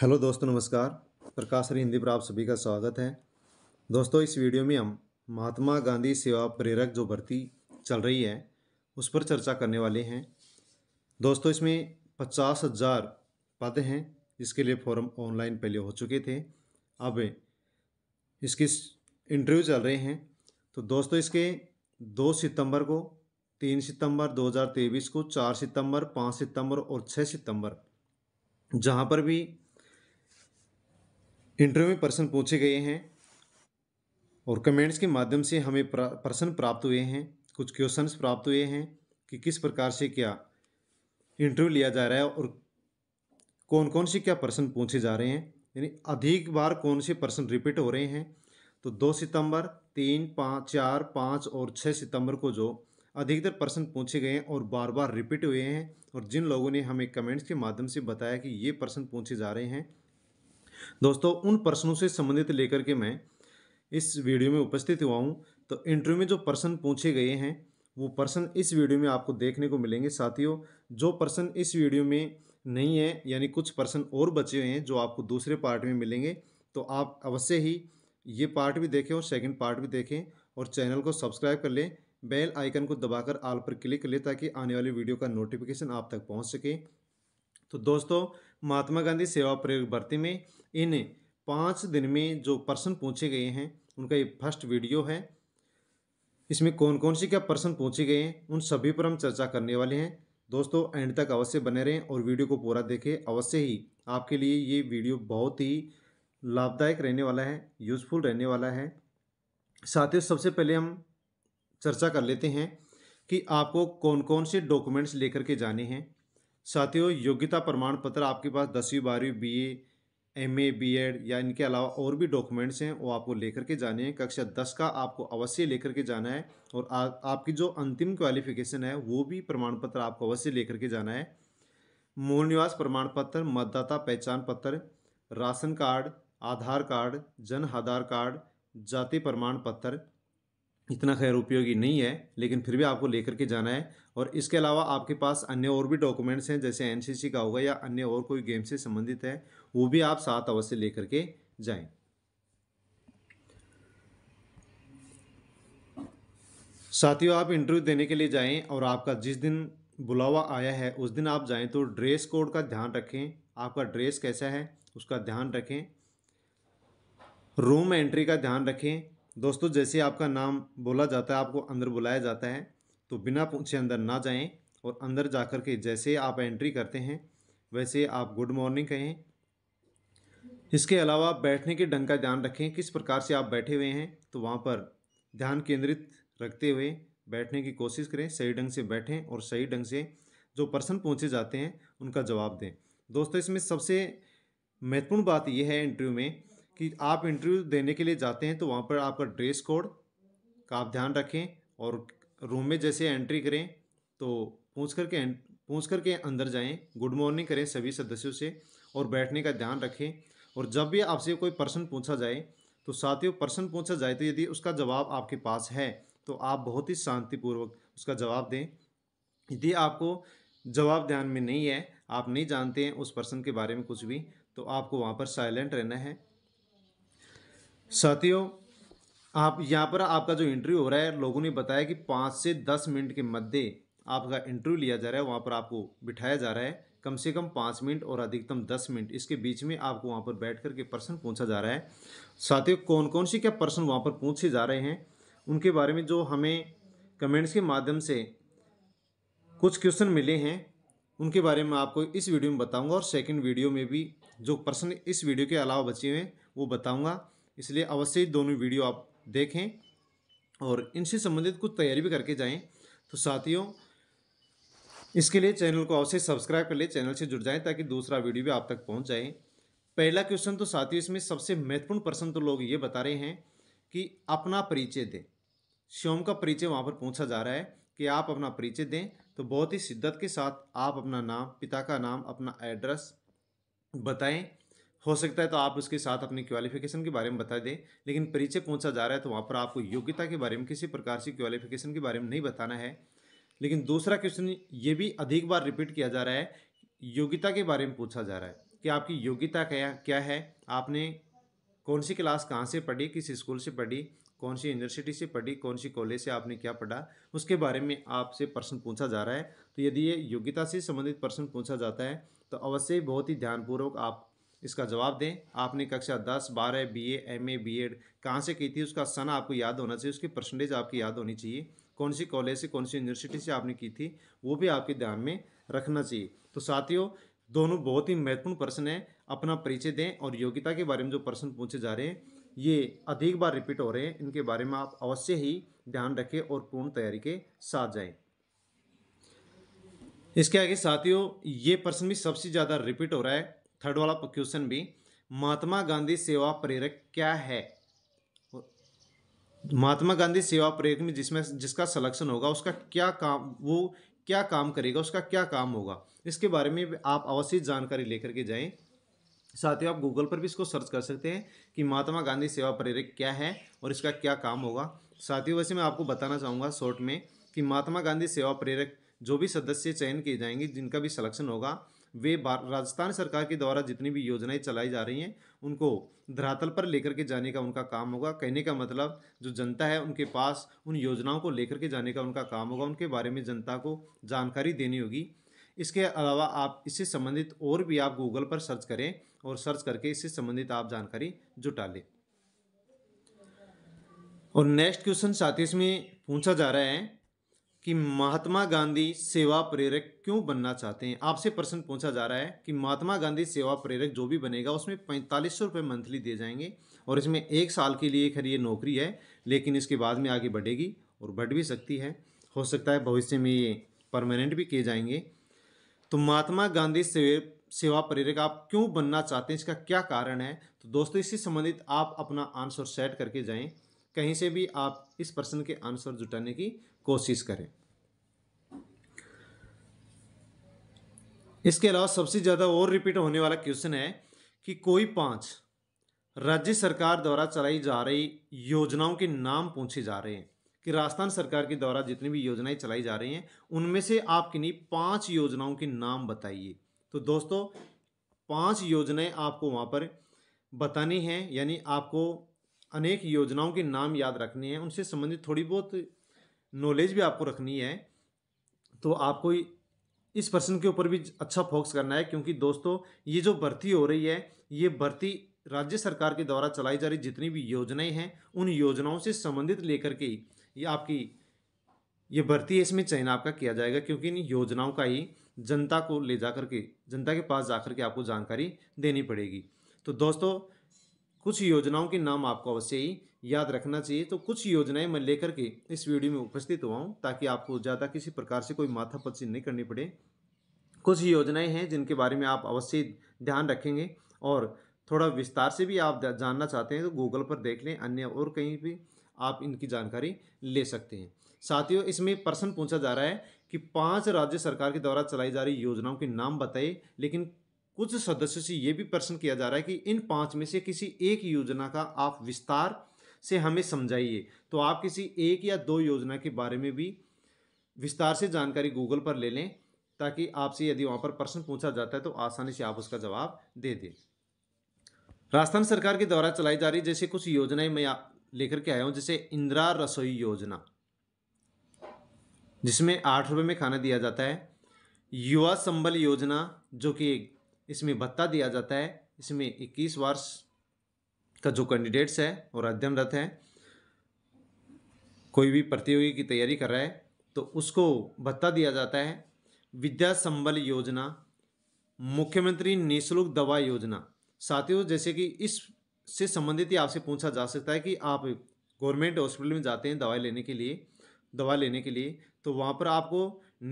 hello दोस्तों नमस्कार प्रकाश हिंदी पर आप सभी का स्वागत है दोस्तों इस वीडियो में हम महात्मा गांधी सेवा प्रेरक जो भर्ती चल रही है उस पर चर्चा करने वाले हैं दोस्तों इसमें पचास हज़ार पद हैं जिसके लिए फॉर्म ऑनलाइन पहले हो चुके थे अब इसके इंटरव्यू चल रहे हैं तो दोस्तों इसके दो सितंबर को तीन सितंबर 2023 को चार सितंबर पाँच सितंबर और छः सितंबर जहाँ पर भी इंटरव्यू में प्रश्न पूछे गए हैं और कमेंट्स के माध्यम से हमें प्रश्न प्राप्त हुए हैं कुछ क्वेश्चंस प्राप्त हुए हैं कि किस प्रकार से क्या इंटरव्यू लिया जा रहा है और कौन कौन से क्या प्रश्न पूछे जा रहे हैं यानी अधिक बार कौन से प्रश्न रिपीट हो रहे हैं तो दो सितंबर तीन पाँच चार पाँच और छः सितंबर को जो अधिकतर प्रश्न पूछे गए हैं और बार बार रिपीट हुए हैं और जिन लोगों ने हमें कमेंट्स के माध्यम से बताया कि ये प्रश्न पूछे जा रहे हैं दोस्तों उन प्रश्नों से संबंधित लेकर के मैं इस वीडियो में उपस्थित हुआ हूँ तो इंटरव्यू में जो प्रश्न पूछे गए हैं वो प्रश्न इस वीडियो में आपको देखने को मिलेंगे साथियों जो प्रश्न इस वीडियो में नहीं है यानी कुछ प्रश्न और बचे हुए हैं जो आपको दूसरे पार्ट में मिलेंगे तो आप अवश्य ही ये पार्ट भी देखें और सेकंड पार्ट भी देखें और चैनल को सब्सक्राइब कर लें बेल आइकन को दबाकर आल पर क्लिक कर लें ताकि आने वाली वीडियो का नोटिफिकेशन आप तक पहुंच सके तो दोस्तों महात्मा गांधी सेवा प्रयोग भर्ती में इन पाँच दिन में जो प्रश्न पूछे गए हैं उनका ये फर्स्ट वीडियो है इसमें कौन कौन सी क्या प्रश्न पूछे गए हैं उन सभी पर हम चर्चा करने वाले हैं दोस्तों एंड तक अवश्य बने रहें और वीडियो को पूरा देखें अवश्य ही आपके लिए ये वीडियो बहुत ही लाभदायक रहने वाला है यूज़फुल रहने वाला है साथ ही सबसे पहले हम चर्चा कर लेते हैं कि आपको कौन कौन से डॉक्यूमेंट्स लेकर के जाने हैं साथियों योग्यता प्रमाण पत्र आपके पास दसवीं बारहवीं B M A B Ed या इनके अलावा और भी डॉक्यूमेंट्स हैं वो आपको लेकर के जाने हैं कक्षा दस का आपको अवश्य लेकर के जाना है और आ, आपकी जो अंतिम क्वालिफिकेशन है वो भी प्रमाण पत्र आपको अवश्य लेकर के जाना है मूल निवास प्रमाण पत्र मतदाता पहचान पत्र राशन कार्ड आधार कार्ड जन आधार कार्ड जाति प्रमाण पत्र इतना खैर उपयोगी नहीं है लेकिन फिर भी आपको लेकर के जाना है और इसके अलावा आपके पास अन्य और भी डॉक्यूमेंट्स हैं जैसे एनसीसी का होगा या अन्य और कोई गेम से संबंधित है वो भी आप साथ अवश्य लेकर के जाएं साथियों आप इंटरव्यू देने के लिए जाएं और आपका जिस दिन बुलावा आया है उस दिन आप जाएं तो ड्रेस कोड का ध्यान रखें आपका ड्रेस कैसा है उसका ध्यान रखें रूम एंट्री का ध्यान रखें दोस्तों जैसे आपका नाम बोला जाता है आपको अंदर बुलाया जाता है तो बिना पूछे अंदर ना जाएं और अंदर जाकर के जैसे आप एंट्री करते हैं वैसे आप गुड मॉर्निंग कहें इसके अलावा बैठने के ढंग का ध्यान रखें किस प्रकार से आप बैठे हुए हैं तो वहाँ पर ध्यान केंद्रित रखते हुए बैठने की कोशिश करें सही ढंग से बैठें और सही ढंग से जो पर्सन पहुँचे जाते हैं उनका जवाब दें दोस्तों इसमें सबसे महत्वपूर्ण बात यह है इंटरव्यू में कि आप इंटरव्यू देने के लिए जाते हैं तो वहाँ पर आपका ड्रेस कोड का आप ध्यान रखें और रूम में जैसे एंट्री करें तो पूछ करके पूछ करके अंदर जाएं गुड मॉर्निंग करें सभी सदस्यों से और बैठने का ध्यान रखें और जब भी आपसे कोई पर्सन पूछा जाए तो साथियों पर्सन पूछा जाए तो यदि उसका जवाब आपके पास है तो आप बहुत ही शांतिपूर्वक उसका जवाब दें यदि आपको जवाब ध्यान में नहीं है आप नहीं जानते हैं उस पर्सन के बारे में कुछ भी तो आपको वहाँ पर साइलेंट रहना है साथियों आप यहाँ पर आपका जो इंटरव्यू हो रहा है लोगों ने बताया कि पाँच से दस मिनट के मध्य आपका इंटरव्यू लिया जा रहा है वहाँ पर आपको बिठाया जा रहा है कम से कम पाँच मिनट और अधिकतम दस मिनट इसके बीच में आपको वहाँ पर बैठ कर के प्रश्न पूछा जा रहा है साथियों कौन कौन से क्या प्रश्न वहाँ पर पूछे जा रहे हैं उनके बारे में जो हमें कमेंट्स के माध्यम से कुछ क्वेश्चन मिले हैं उनके बारे में आपको इस वीडियो में बताऊँगा और सेकेंड वीडियो में भी जो प्रश्न इस वीडियो के अलावा बचे हुए हैं वो बताऊँगा इसलिए अवश्य दोनों वीडियो आप देखें और इनसे संबंधित कुछ तैयारी भी करके जाएं तो साथियों इसके लिए चैनल को अवश्य सब्सक्राइब कर ले चैनल से जुड़ जाएं ताकि दूसरा वीडियो भी आप तक पहुंच जाए पहला क्वेश्चन तो साथियों इसमें सबसे महत्वपूर्ण प्रश्न तो लोग ये बता रहे हैं कि अपना परिचय दें श्योम का परिचय वहाँ पर पूछा जा रहा है कि आप अपना परिचय दें तो बहुत ही शिद्दत के साथ आप अपना नाम पिता का नाम अपना एड्रेस बताएं हो सकता है तो आप उसके साथ अपनी क्वालिफिकेशन के बारे में बता दें लेकिन परिचय पूछा जा रहा है तो वहाँ पर आपको योग्यता के बारे में किसी प्रकार से क्वालिफिकेशन के बारे में नहीं बताना है लेकिन दूसरा क्वेश्चन ये भी अधिक बार रिपीट किया जा रहा है योग्यता के बारे में पूछा जा रहा है कि आपकी योग्यता क्या क्या है आपने कौन सी क्लास कहाँ से पढ़ी किस स्कूल से पढ़ी कौन सी यूनिवर्सिटी से पढ़ी कौन सी कॉलेज से आपने क्या पढ़ा उसके बारे में आपसे प्रश्न पूछा जा रहा है तो यदि ये योग्यता से संबंधित प्रश्न पूछा जाता है तो अवश्य बहुत ही ध्यानपूर्वक आप इसका जवाब दें आपने कक्षा दस बारह B A M A B Ed कहाँ से की थी उसका सन आपको याद होना चाहिए उसकी परसेंटेज आपकी याद होनी चाहिए कौन सी कॉलेज से कौन सी यूनिवर्सिटी से आपने की थी वो भी आपके ध्यान में रखना चाहिए तो साथियों दोनों बहुत ही महत्वपूर्ण प्रश्न हैं अपना परिचय दें और योग्यता के बारे में जो प्रश्न पूछे जा रहे हैं ये अधिक बार रिपीट हो रहे हैं इनके बारे में आप अवश्य ही ध्यान रखें और पूर्ण तैयारी के साथ जाएं इसके आगे साथियों ये प्रश्न भी सबसे ज़्यादा रिपीट हो रहा है थर्ड वाला क्वेश्चन भी महात्मा गांधी सेवा प्रेरक क्या है महात्मा गांधी सेवा प्रेरक में जिसमें जिसका सलेक्शन होगा उसका क्या काम वो क्या काम करेगा उसका क्या काम होगा इसके बारे में आप अवश्य जानकारी लेकर के जाएं साथ ही आप गूगल पर भी इसको सर्च कर सकते हैं कि महात्मा गांधी सेवा प्रेरक क्या है और इसका क्या काम होगा साथ ही वैसे मैं आपको बताना चाहूँगा शॉर्ट में कि महात्मा गांधी सेवा प्रेरक जो भी सदस्य चयन किए जाएंगे जिनका भी सलेक्शन होगा वे राजस्थान सरकार के द्वारा जितनी भी योजनाएं चलाई जा रही हैं उनको धरातल पर लेकर के जाने का उनका काम होगा कहने का मतलब जो जनता है उनके पास उन योजनाओं को लेकर के जाने का उनका काम होगा उनके बारे में जनता को जानकारी देनी होगी इसके अलावा आप इससे संबंधित और भी आप गूगल पर सर्च करें और सर्च करके इससे संबंधित आप जानकारी जुटा लें और नेक्स्ट क्वेश्चन साथ इसमें पूछा जा रहा है कि महात्मा गांधी सेवा प्रेरक क्यों बनना चाहते हैं आपसे प्रश्न पूछा जा रहा है कि महात्मा गांधी सेवा प्रेरक जो भी बनेगा उसमें पैंतालीस सौ रुपये मंथली दिए जाएंगे और इसमें एक साल के लिए खैर ये नौकरी है लेकिन इसके बाद में आगे बढ़ेगी और बढ़ भी सकती है हो सकता है भविष्य में ये परमानेंट भी किए जाएंगे तो महात्मा गांधी सेवा प्रेरक आप क्यों बनना चाहते हैं इसका क्या कारण है तो दोस्तों इससे संबंधित आप अपना आंसर सेट करके जाएं कहीं से भी आप इस प्रश्न के आंसर जुटाने की कोशिश करें इसके अलावा सबसे ज़्यादा और रिपीट होने वाला क्वेश्चन है कि कोई पांच राज्य सरकार द्वारा चलाई जा रही योजनाओं के नाम पूछे जा रहे हैं कि राजस्थान सरकार के द्वारा जितनी भी योजनाएं चलाई जा रही हैं उनमें से आप किन्हीं पांच योजनाओं के नाम बताइए तो दोस्तों पांच योजनाएं आपको वहां पर बतानी हैं यानी आपको अनेक योजनाओं के नाम याद रखने हैं उनसे संबंधित थोड़ी बहुत नॉलेज भी आपको रखनी है तो आपको इस पर्सन के ऊपर भी अच्छा फोकस करना है क्योंकि दोस्तों ये जो भर्ती हो रही है ये भर्ती राज्य सरकार के द्वारा चलाई जा रही जितनी भी योजनाएं हैं उन योजनाओं से संबंधित लेकर के ही ये आपकी ये भर्ती इसमें चयन आपका किया जाएगा क्योंकि इन योजनाओं का ही जनता को ले जा के जनता के पास जा के आपको जानकारी देनी पड़ेगी तो दोस्तों कुछ योजनाओं के नाम आपको अवश्य ही याद रखना चाहिए तो कुछ योजनाएं मैं लेकर के इस वीडियो में उपस्थित हुआ हूँ ताकि आपको ज़्यादा किसी प्रकार से कोई माथा पच्ची नहीं करनी पड़े कुछ योजनाएं हैं जिनके बारे में आप अवश्य ध्यान रखेंगे और थोड़ा विस्तार से भी आप जानना चाहते हैं तो गूगल पर देख लें अन्य और कहीं भी आप इनकी जानकारी ले सकते हैं साथियों इसमें प्रश्न पूछा जा रहा है कि पाँच राज्य सरकार के द्वारा चलाई जा रही योजनाओं के नाम बताइए लेकिन कुछ सदस्यों से ये भी प्रश्न किया जा रहा है कि इन पांच में से किसी एक योजना का आप विस्तार से हमें समझाइए तो आप किसी एक या दो योजना के बारे में भी विस्तार से जानकारी गूगल पर ले लें ताकि आपसे यदि वहाँ पर प्रश्न पूछा जाता है तो आसानी से आप उसका जवाब दे दें राजस्थान सरकार के द्वारा चलाई जा रही जैसे कुछ योजनाएं मैं लेकर के आया हूँ जैसे इंदिरा रसोई योजना जिसमें आठ रुपये में खाना दिया जाता है युवा संबल योजना जो कि इसमें भत्ता दिया जाता है इसमें इक्कीस वर्ष का जो कैंडिडेट्स है और अध्ययनरत है कोई भी प्रतियोगी की तैयारी कर रहा है तो उसको भत्ता दिया जाता है विद्या संबल योजना मुख्यमंत्री निःशुल्क दवा योजना साथियों जैसे कि इस से संबंधित ही आपसे पूछा जा सकता है कि आप गवर्नमेंट हॉस्पिटल में जाते हैं दवाई लेने के लिए दवा लेने के लिए तो वहाँ पर आपको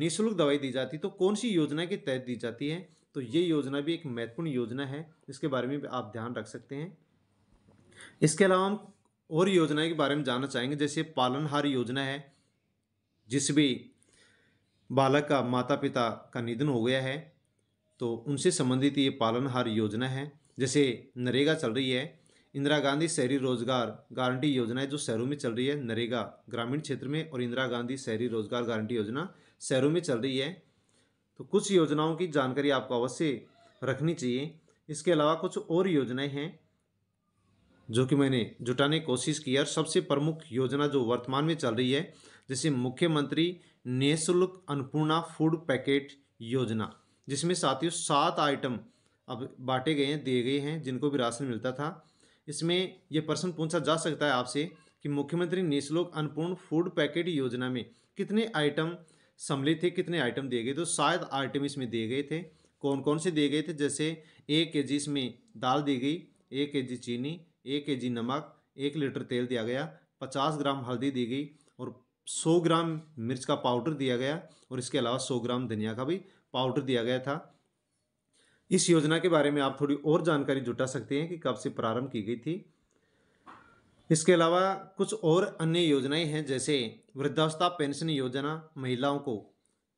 निःशुल्क दवाई दी जाती तो कौन सी योजना के तहत दी जाती है तो ये योजना भी एक महत्वपूर्ण योजना है इसके बारे में भी आप ध्यान रख सकते हैं इसके अलावा हम और योजनाएं के बारे में जानना चाहेंगे जैसे पालनहार योजना है जिस भी बालक का माता पिता का निधन हो गया है तो उनसे संबंधित ये पालनहार योजना है जैसे नरेगा चल रही है इंदिरा गांधी शहरी रोजगार गारंटी योजना है जो शहरों में चल रही है नरेगा ग्रामीण क्षेत्र में और इंदिरा गांधी शहरी रोजगार गारंटी योजना शहरों में चल रही है तो कुछ योजनाओं की जानकारी आपको अवश्य रखनी चाहिए इसके अलावा कुछ और योजनाएं हैं जो कि मैंने जुटाने की कोशिश की और सबसे प्रमुख योजना जो वर्तमान में चल रही है जैसे मुख्यमंत्री निःशुल्क अन्नपूर्णा फूड पैकेट योजना जिसमें साथियों सात आइटम अब बांटे गए हैं दिए गए हैं जिनको भी राशन मिलता था इसमें यह प्रश्न पूछा जा सकता है आपसे कि मुख्यमंत्री निःशुल्क अन्नपूर्ण फूड पैकेट योजना में कितने आइटम सम्मिलित थे कितने आइटम दिए गए तो शायद आइटम इसमें दिए गए थे कौन कौन से दिए गए थे जैसे एक के जी इसमें दाल दी गई एक के जी चीनी एक के जी नमक एक लीटर तेल दिया गया पचास ग्राम हल्दी दी गई और सौ ग्राम मिर्च का पाउडर दिया गया और इसके अलावा सौ ग्राम धनिया का भी पाउडर दिया गया था इस योजना के बारे में आप थोड़ी और जानकारी जुटा सकते हैं कि कब से प्रारंभ की गई थी इसके अलावा कुछ और अन्य योजनाएं हैं जैसे वृद्धावस्था पेंशन योजना महिलाओं को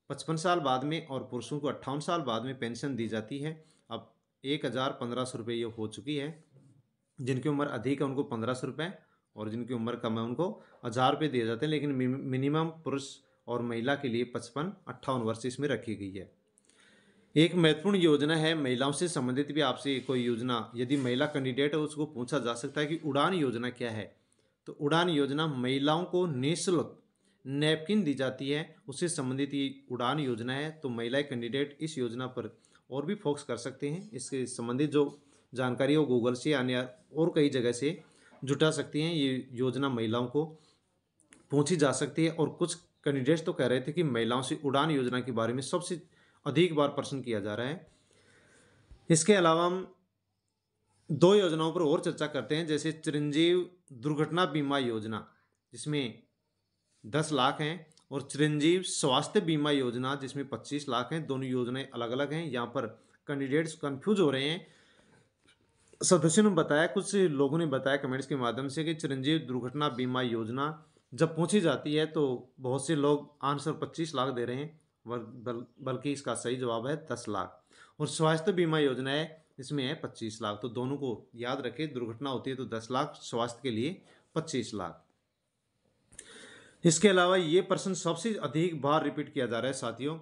पचपन साल बाद में और पुरुषों को अट्ठावन साल बाद में पेंशन दी जाती है अब एक हज़ार पंद्रह सौ रुपये ये हो चुकी है जिनकी उम्र अधिक है उनको पंद्रह सौ रुपये और जिनकी उम्र कम है उनको हज़ार रुपये दिए जाते हैं लेकिन मिनिमम पुरुष और महिला के लिए पचपन अट्ठावन वर्ष इसमें रखी गई है एक महत्वपूर्ण योजना है महिलाओं से संबंधित भी आपसे कोई योजना यदि महिला कैंडिडेट है उसको पूछा जा सकता है कि उड़ान योजना क्या है तो उड़ान योजना महिलाओं को निःशुल्क नैपकिन दी जाती है उससे संबंधित ये उड़ान योजना है तो महिला कैंडिडेट इस योजना पर और भी फोकस कर सकते हैं इसके संबंधित जो जानकारी हो गूगल से या और कई जगह से जुटा सकती हैं ये योजना महिलाओं को पहुँची जा सकती है और कुछ कैंडिडेट्स तो कह रहे थे कि महिलाओं से उड़ान योजना के बारे में सबसे अधिक बार प्रश्न किया जा रहा है इसके अलावा हम दो योजनाओं पर और चर्चा करते हैं जैसे चिरंजीव दुर्घटना बीमा योजना जिसमें दस लाख हैं और चिरंजीव स्वास्थ्य बीमा योजना जिसमें पच्चीस लाख हैं दोनों योजनाएं अलग अलग हैं यहाँ पर कैंडिडेट्स कन्फ्यूज हो रहे हैं सदस्यों ने बताया कुछ लोगों ने बताया कमेंट्स के माध्यम से कि चिरंजीव दुर्घटना बीमा योजना जब पूछी जाती है तो बहुत से लोग आंसर पच्चीस लाख दे रहे हैं बल्कि इसका सही जवाब है दस लाख और स्वास्थ्य बीमा योजना है इसमें है पच्चीस लाख तो दोनों को याद रखें दुर्घटना होती है तो दस लाख स्वास्थ्य के लिए पच्चीस लाख इसके अलावा ये प्रश्न सबसे अधिक बार रिपीट किया जा रहा है साथियों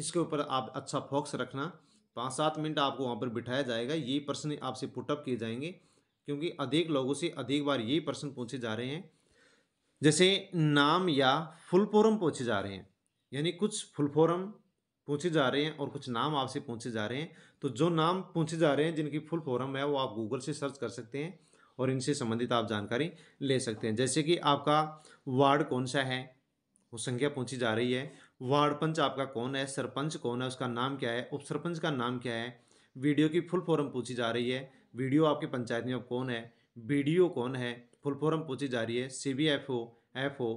इसके ऊपर आप अच्छा फोकस रखना पाँच सात मिनट आपको वहाँ पर बिठाया जाएगा ये प्रश्न आपसे पुटअप किए जाएंगे क्योंकि अधिक लोगों से अधिक बार ये प्रश्न पूछे जा रहे हैं जैसे नाम या फुल फॉर्म पूछे जा रहे हैं यानी कुछ फुल फॉर्म पूछे जा रहे हैं और कुछ नाम आपसे पूछे जा रहे हैं तो जो नाम पूछे जा रहे हैं जिनकी फुल फॉर्म है वो आप गूगल से सर्च कर सकते हैं और इनसे संबंधित आप जानकारी ले सकते हैं जैसे कि आपका वार्ड कौन सा है वो संख्या पूछी जा रही है वार्ड पंच आपका कौन है सरपंच कौन है उसका नाम क्या है उप सरपंच का नाम क्या है वीडियो की फुल फॉर्म पूछी जा रही है वीडियो आपके पंचायत में कौन है वीडियो कौन है फुल फॉर्म पूछी जा रही है C B F O F O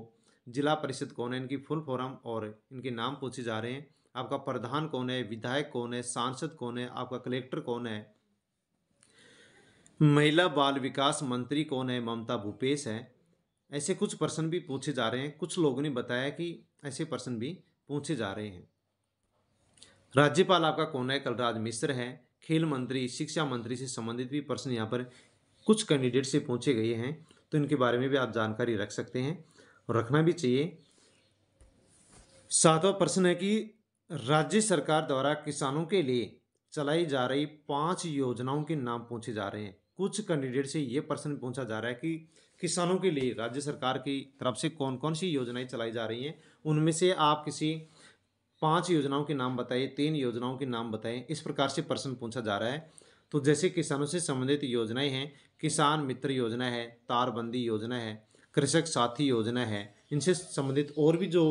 जिला परिषद कौन है इनकी फुल फॉर्म और इनके नाम पूछे जा रहे हैं आपका प्रधान कौन है विधायक कौन है सांसद कौन है आपका कलेक्टर कौन है महिला बाल विकास मंत्री कौन है ममता भूपेश है ऐसे कुछ प्रश्न भी पूछे जा रहे हैं कुछ लोगों ने बताया कि ऐसे प्रश्न भी पूछे जा रहे हैं राज्यपाल आपका कौन है कलराज मिश्र है खेल मंत्री शिक्षा मंत्री से संबंधित भी प्रश्न यहाँ पर कुछ कैंडिडेट से पूछे गए हैं तो इनके बारे में भी आप जानकारी रख सकते हैं रखना भी चाहिए सातवां प्रश्न है कि राज्य सरकार द्वारा किसानों के लिए चलाई जा रही पांच योजनाओं के नाम पूछे जा रहे हैं कुछ कैंडिडेट से ये प्रश्न पूछा जा रहा है कि किसानों के लिए राज्य सरकार की तरफ से कौन कौन सी योजनाएं चलाई जा रही हैं उनमें से आप किसी पांच योजनाओं के नाम बताइए तीन योजनाओं के नाम बताएं इस प्रकार से प्रश्न पूछा जा रहा है तो जैसे किसानों से संबंधित योजनाएं हैं किसान मित्र योजना है तारबंदी योजना है कृषक साथी योजना है इनसे संबंधित और भी जो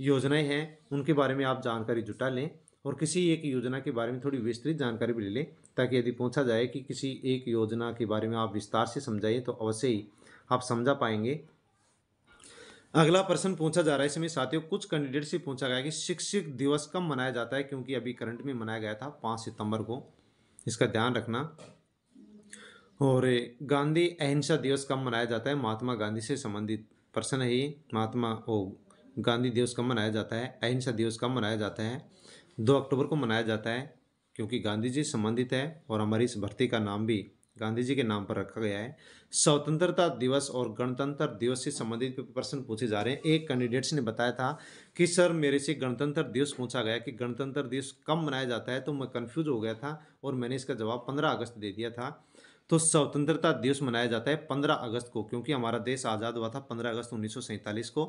योजनाएं हैं उनके बारे में आप जानकारी जुटा लें और किसी एक योजना के बारे में थोड़ी विस्तृत जानकारी भी ले लें ताकि यदि पूछा जाए कि किसी एक योजना के बारे में आप विस्तार से समझाइए तो अवश्य ही आप समझा पाएंगे अगला प्रश्न पूछा जा रहा है इसमें साथियों कुछ कैंडिडेट से पूछा गया कि शिक्षक दिवस कब मनाया जाता है क्योंकि अभी करंट में मनाया गया था पाँच सितंबर को इसका ध्यान रखना और गांधी अहिंसा दिवस कब मनाया जाता है महात्मा गांधी से संबंधित प्रश्न है महात्मा ओ गांधी दिवस कब मनाया जाता है अहिंसा दिवस कब मनाया जाता है दो अक्टूबर को मनाया जाता है क्योंकि गांधी जी संबंधित है और हमारी इस भर्ती का नाम भी गांधी जी के नाम पर रखा गया है स्वतंत्रता दिवस और गणतंत्र दिवस से संबंधित प्रश्न पूछे जा रहे हैं एक कैंडिडेट्स ने बताया था कि सर मेरे से गणतंत्र दिवस पूछा गया कि गणतंत्र दिवस कब मनाया जाता है तो मैं कन्फ्यूज हो गया था और मैंने इसका जवाब पंद्रह अगस्त दे दिया था तो स्वतंत्रता दिवस मनाया जाता है 15 अगस्त को क्योंकि हमारा देश आज़ाद हुआ था 15 अगस्त उन्नीस को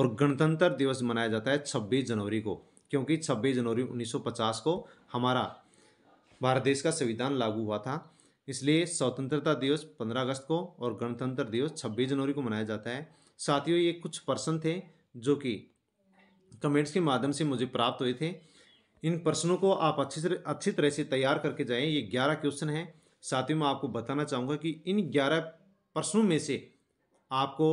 और गणतंत्र दिवस मनाया जाता है 26 जनवरी को क्योंकि 26 जनवरी 1950 को हमारा भारत देश का संविधान लागू हुआ था इसलिए स्वतंत्रता दिवस 15 अगस्त को और गणतंत्र दिवस 26 जनवरी को मनाया जाता है साथियों ये कुछ प्रश्न थे जो कि कमेंट्स के माध्यम से मुझे प्राप्त हुए थे इन प्रश्नों को आप अच्छी अच्छी तरह से तैयार करके जाएं ये ग्यारह क्वेश्चन हैं साथ ही मैं आपको बताना चाहूँगा कि इन ग्यारह प्रश्नों में से आपको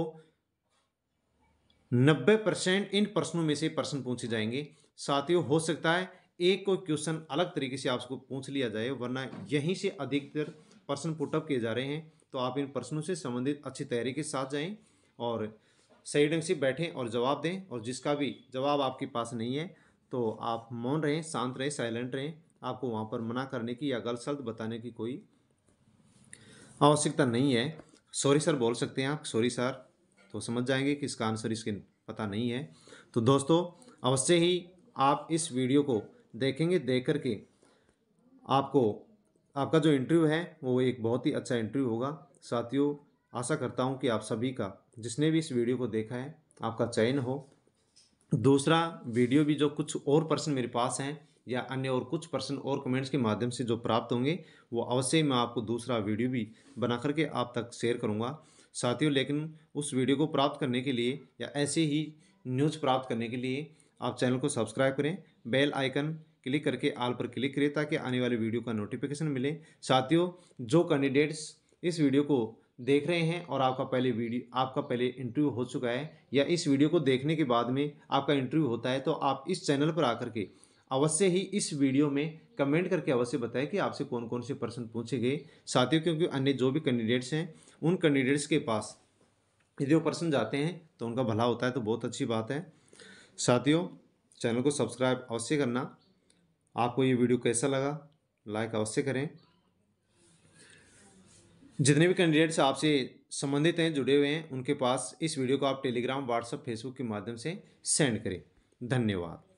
नब्बे परसेंट इन प्रश्नों में से प्रश्न पूछे जाएंगे साथ ही हो सकता है एक कोई क्वेश्चन अलग तरीके से आपको पूछ लिया जाए वरना यहीं से अधिकतर प्रश्न पुटअप किए जा रहे हैं तो आप इन प्रश्नों से संबंधित अच्छी तैयारी के साथ जाएं और सही ढंग से बैठें और जवाब दें और जिसका भी जवाब आपके पास नहीं है तो आप मौन रहें शांत रहें साइलेंट रहें आपको वहाँ पर मना करने की या गलत शब्द बताने की कोई आवश्यकता नहीं है सॉरी सर बोल सकते हैं आप सॉरी सर तो समझ जाएंगे कि इसका आंसर इसके पता नहीं है तो दोस्तों अवश्य ही आप इस वीडियो को देखेंगे देख करके आपको आपका जो इंटरव्यू है वो एक बहुत ही अच्छा इंटरव्यू होगा साथियों आशा करता हूँ कि आप सभी का जिसने भी इस वीडियो को देखा है आपका चयन हो दूसरा वीडियो भी जो कुछ और पर्सन मेरे पास हैं या अन्य और कुछ प्रश्न और कमेंट्स के माध्यम से जो प्राप्त होंगे वो अवश्य मैं आपको दूसरा वीडियो भी बना करके आप तक शेयर करूँगा साथियों लेकिन उस वीडियो को प्राप्त करने के लिए या ऐसे ही न्यूज़ प्राप्त करने के लिए आप चैनल को सब्सक्राइब करें बेल आइकन क्लिक करके आल पर क्लिक करें ताकि आने वाले वीडियो का नोटिफिकेशन मिले साथियों जो कैंडिडेट्स इस वीडियो को देख रहे हैं और आपका पहले वीडियो आपका पहले इंटरव्यू हो चुका है या इस वीडियो को देखने के बाद में आपका इंटरव्यू होता है तो आप इस चैनल पर आकर के अवश्य ही इस वीडियो में कमेंट करके अवश्य बताएं कि आपसे कौन कौन से प्रश्न पूछे गए साथियों क्योंकि अन्य जो भी कैंडिडेट्स हैं उन कैंडिडेट्स के पास यदि वो प्रश्न जाते हैं तो उनका भला होता है तो बहुत अच्छी बात है साथियों चैनल को सब्सक्राइब अवश्य करना आपको ये वीडियो कैसा लगा लाइक अवश्य करें जितने भी कैंडिडेट्स आपसे संबंधित हैं जुड़े हुए हैं उनके पास इस वीडियो को आप टेलीग्राम व्हाट्सएप फेसबुक के माध्यम से सेंड करें धन्यवाद